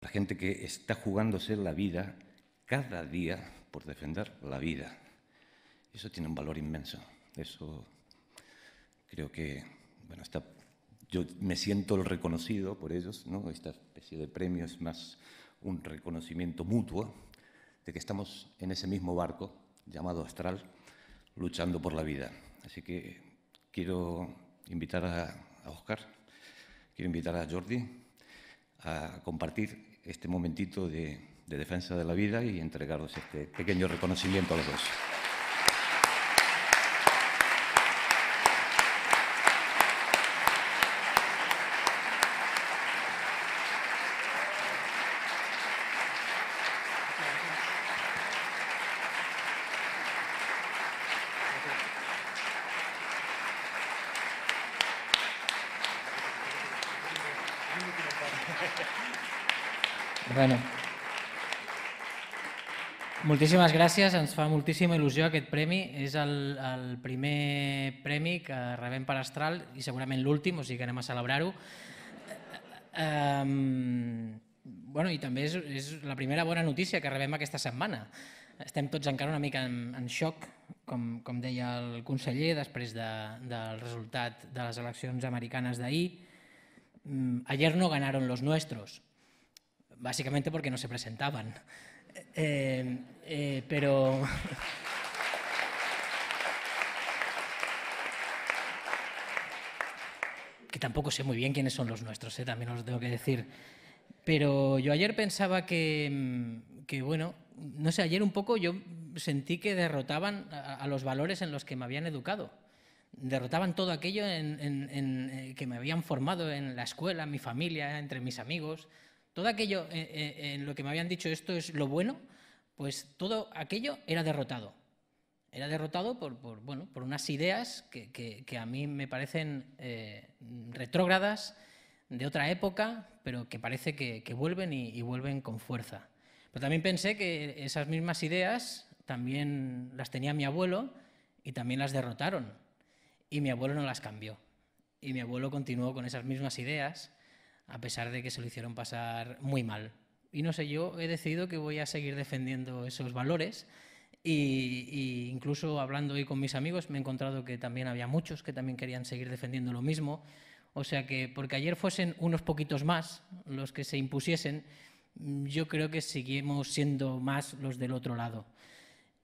La gente que está jugándose la vida cada día por defender la vida. Eso tiene un valor inmenso. Eso creo que, bueno, está, yo me siento reconocido por ellos, ¿no? Esta especie de premio es más un reconocimiento mutuo de que estamos en ese mismo barco llamado astral luchando por la vida. Así que quiero invitar a Oscar, quiero invitar a Jordi a compartir este momentito de, defensa de la vida y entregaros este pequeño reconocimiento a los dos. Bueno. Moltíssimes gràcies, ens fa moltíssima il·lusió aquest premi. És el, el primer premi que rebem per Astral i segurament l'últim, o sigui que anem a celebrar-ho. Um, bueno, I també és, és la primera bona notícia que rebem aquesta setmana. Estem tots encara una mica en, en xoc, com, com deia el conseller, després de, del resultat de les eleccions americanes d'ahir. Um, ayer no ganaron los nuestros, básicamente porque no se presentaban. Eh, eh, pero... que tampoco sé muy bien quiénes son los nuestros, eh, también os lo tengo que decir. Pero yo ayer pensaba que, mm, bueno, no sé, ayer un poco yo sentí que derrotaban a, los valores en los que me habían educado derrotaban todo aquello en, que me habían formado en la escuela, en mi familia, entre mis amigos. Todo aquello eh, eh, en lo que me habían dicho esto es lo bueno, pues todo aquello era derrotado. Era derrotado por, unas ideas que, a mí me parecen eh, retrógradas, de otra época, pero que parece que, vuelven y, vuelven con fuerza. Pero también pensé que esas mismas ideas también las tenía mi abuelo y también las derrotaron. Y mi abuelo no las cambió. Y mi abuelo continuó con esas mismas ideas a pesar de que se lo hicieron pasar muy mal. Y no sé, yo he decidido que voy a seguir defendiendo esos valores y, incluso hablando hoy con mis amigos me he encontrado que también había muchos que también querían seguir defendiendo lo mismo. O sea que, porque ayer fuesen unos poquitos más los que se impusiesen, yo creo que seguimos siendo más los del otro lado.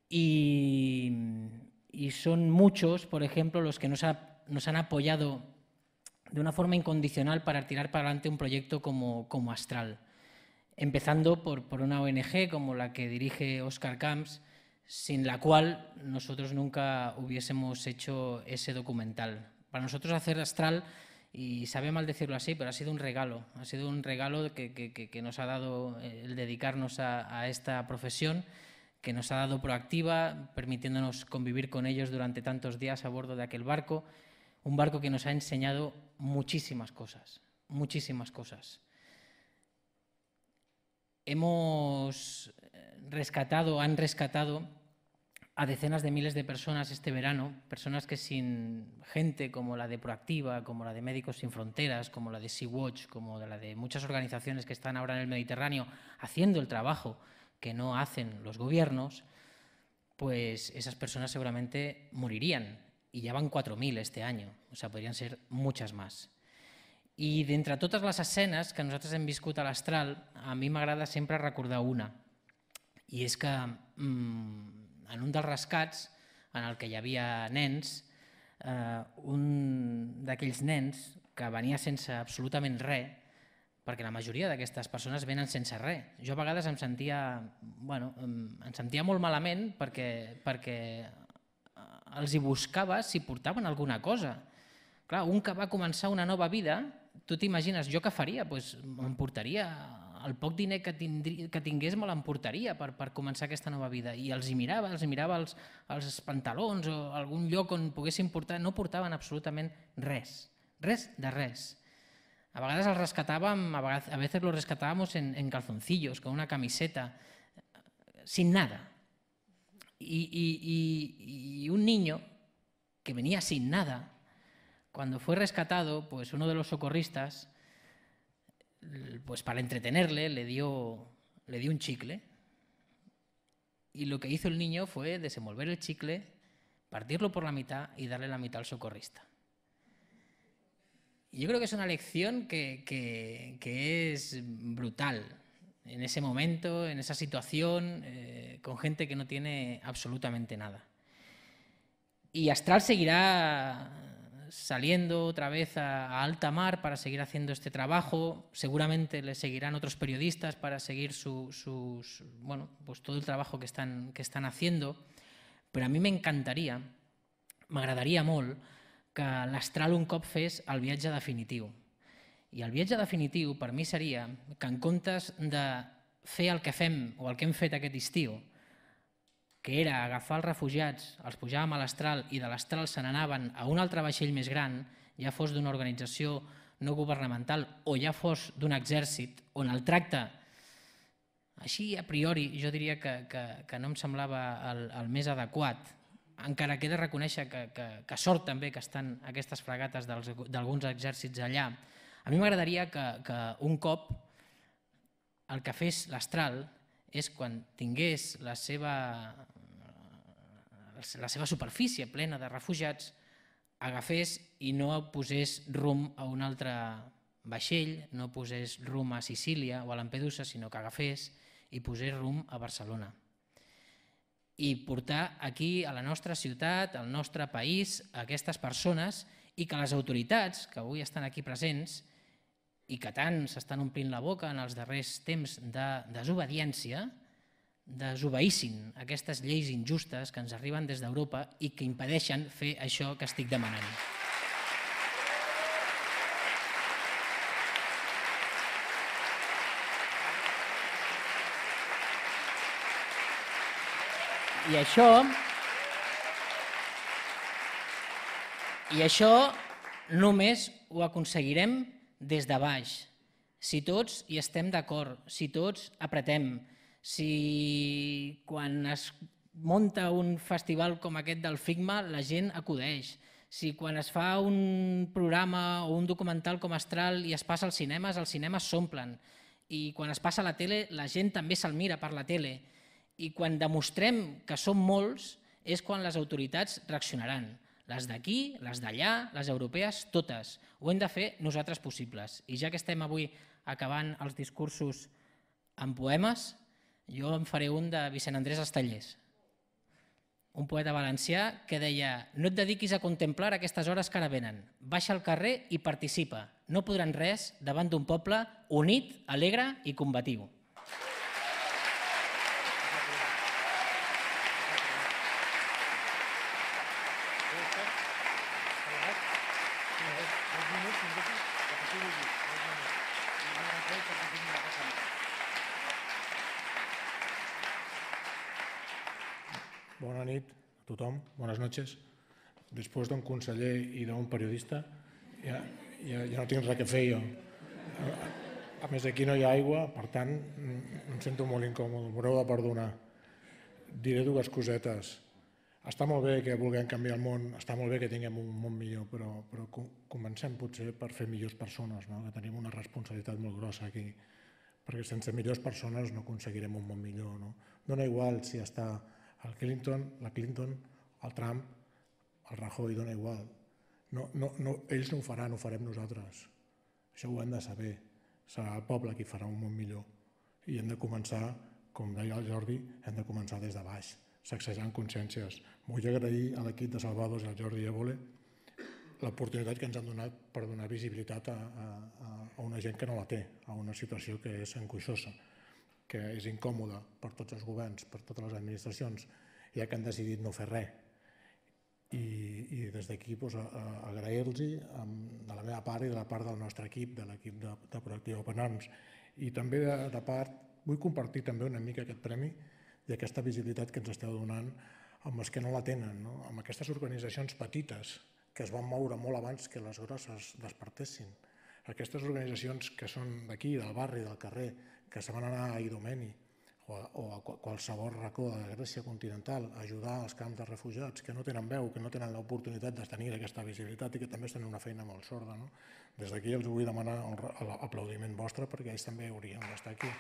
Y, son muchos, por ejemplo, los que nos, nos han apoyado de una forma incondicional para tirar para adelante un proyecto como, como Astral. Empezando por, una ONG como la que dirige Oscar Camps, sin la cual nosotros nunca hubiésemos hecho ese documental. Para nosotros hacer Astral, y sabe mal decirlo así, pero ha sido un regalo, ha sido un regalo que, nos ha dado eh, el dedicarnos a, esta profesión, que nos ha dado proactiva, permitiéndonos convivir con ellos durante tantos días a bordo de aquel barco, un barco que nos ha enseñado muchísimas cosas, muchísimas cosas. Hemos eh, rescatado, han rescatado a decenas de miles de personas este verano, personas que sin gente como la de Proactiva, como la de Médicos Sin Fronteras, como la de Sea-Watch, como la de muchas organizaciones que están ahora en el Mediterráneo haciendo el trabajo que no hacen los gobiernos, pues esas personas seguramente morirían y ya van 4.000 este año, o sea, podrien ser muchas más. I d'entre totes les escenes que nosaltres hem viscut a l'Astral, a mi m'agrada sempre recordar una, i és que mmm, en un dels rescats, en el que hi havia nens, eh, un d'aquells nens que venia sense absolutament res, perquè la majoria d'aquestes persones venen sense res. Jo a vegades em sentia, bueno, em sentia molt malament perquè, perquè els hi buscaves si portaven alguna cosa. Clar, un que va començar una nova vida, tu t'imagines, jo què faria? Pues, em portaria el poc diner que, tindria, que tingués me l'emportaria per, per començar aquesta nova vida. I els hi mirava, els hi mirava els, els pantalons o algun lloc on poguessin portar, no portaven absolutament res, res de res. A vegades els rescatàvem, a, vegades, a veces los rescatàvem en, en calzoncillos, con una camiseta, sin nada, Y, un niño que venía sin nada, cuando fue rescatado, pues uno de los socorristas, pues para entretenerle, le dio, un chicle. Y lo que hizo el niño fue desenvolver el chicle, partirlo por la mitad y darle la mitad al socorrista. yo creo que es una lección que es brutal, en ese momento, en esa situación, eh, con gente que no tiene absolutamente nada. Y Astral seguirá saliendo otra vez a, alta mar para seguir haciendo este trabajo. Seguramente le seguirán otros periodistas para seguir su, bueno, pues todo el trabajo que están, que están haciendo. Pero a mí me encantaría, me agradaría mol que Astral un copfes al viaje definitivo. I el viatge definitiu per mi seria que en comptes de fer el que fem o el que hem fet aquest estiu, que era agafar els refugiats, els pujàvem a l'astral i de l'astral se n'anaven a un altre vaixell més gran, ja fos d'una organització no governamental o ja fos d'un exèrcit, on el tracte així, a priori, jo diria que, que, que no em semblava el, el més adequat, encara que he de reconèixer que, que, que sort també que estan aquestes fragates d'alguns exèrcits allà, a mi m'agradaria que, que un cop el que fes l'astral és quan tingués la seva, la seva superfície plena de refugiats, agafés i no posés rum a un altre vaixell, no posés rum a Sicília o a Lampedusa, sinó que agafés i posés rum a Barcelona. I portar aquí, a la nostra ciutat, al nostre país, aquestes persones i que les autoritats que avui estan aquí presents i que tant s'estan omplint la boca en els darrers temps de desobediència, desobeïssin aquestes lleis injustes que ens arriben des d'Europa i que impedeixen fer això que estic demanant. I això... I això només ho aconseguirem des de baix. Si tots hi estem d'acord, si tots apretem, si quan es munta un festival com aquest del Figma la gent acudeix, si quan es fa un programa o un documental com Astral i es passa als cinemes, els cinemes s'omplen. I quan es passa a la tele, la gent també se'l mira per la tele. I quan demostrem que som molts, és quan les autoritats reaccionaran. Les d'aquí, les d'allà, les europees, totes. Ho hem de fer nosaltres possibles. I ja que estem avui acabant els discursos amb poemes, jo en faré un de Vicent Andrés Estallés, un poeta valencià que deia no et dediquis a contemplar aquestes hores que ara venen, baixa al carrer i participa, no podran res davant d'un poble unit, alegre i combatiu. Bona nit a tothom, bones noches. Després d'un conseller i d'un periodista, ja, ja, ja no tinc res que fer jo. A més, aquí no hi ha aigua, per tant, em sento molt incòmode, m'haureu de perdonar. Diré dues cosetes. Està molt bé que vulguem canviar el món, està molt bé que tinguem un món millor, però, però comencem potser per fer millors persones, no? que tenim una responsabilitat molt grossa aquí, perquè sense millors persones no aconseguirem un món millor. No? Dona igual si està el Clinton, la Clinton, el Trump, el Rajoy, dona igual. No, no, no, ells no ho faran, ho farem nosaltres. Això ho hem de saber. Serà el poble qui farà un món millor. I hem de començar, com deia el Jordi, hem de començar des de baix sacsejant consciències. Vull agrair a l'equip de Salvados i al Jordi Evole l'oportunitat que ens han donat per donar visibilitat a, a, a una gent que no la té, a una situació que és encoixosa, que és incòmoda per tots els governs, per totes les administracions, ja que han decidit no fer res. I, i des d'aquí doncs, agrair-los de la meva part i de la part del nostre equip, de l'equip de, de Proactiva Open Arms. I també de, de part, vull compartir també una mica aquest premi, i aquesta visibilitat que ens esteu donant amb els que no la tenen, no? amb aquestes organitzacions petites que es van moure molt abans que les grosses despertessin. Aquestes organitzacions que són d'aquí, del barri, del carrer, que se van anar a Idomeni o a, o a qualsevol racó de Grècia continental a ajudar als camps de refugiats que no tenen veu, que no tenen l'oportunitat de tenir aquesta visibilitat i que també estan en una feina molt sorda. No? Des d'aquí els vull demanar l'aplaudiment vostre perquè ells també haurien d'estar aquí.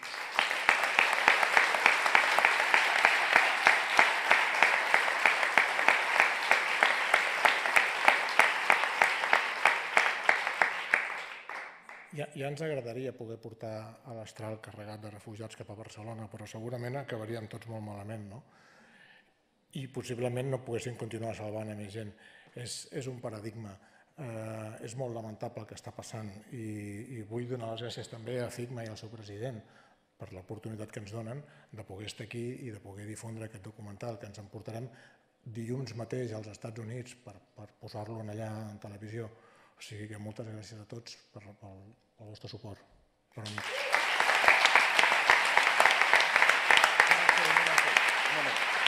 Ja, ja ens agradaria poder portar a l'estral carregat de refugiats cap a Barcelona, però segurament acabaríem tots molt malament, no? I possiblement no poguessin continuar salvant a més gent. És, és un paradigma. Eh, és molt lamentable el que està passant i, i vull donar les gràcies també a FIGMA i al seu president per l'oportunitat que ens donen de poder estar aquí i de poder difondre aquest documental que ens emportarem dilluns mateix als Estats Units per, per posar-lo allà en televisió. O sigui que moltes gràcies a tots per, pel, vostre suport. Bona nit. Gràcies, gràcies. Un moment.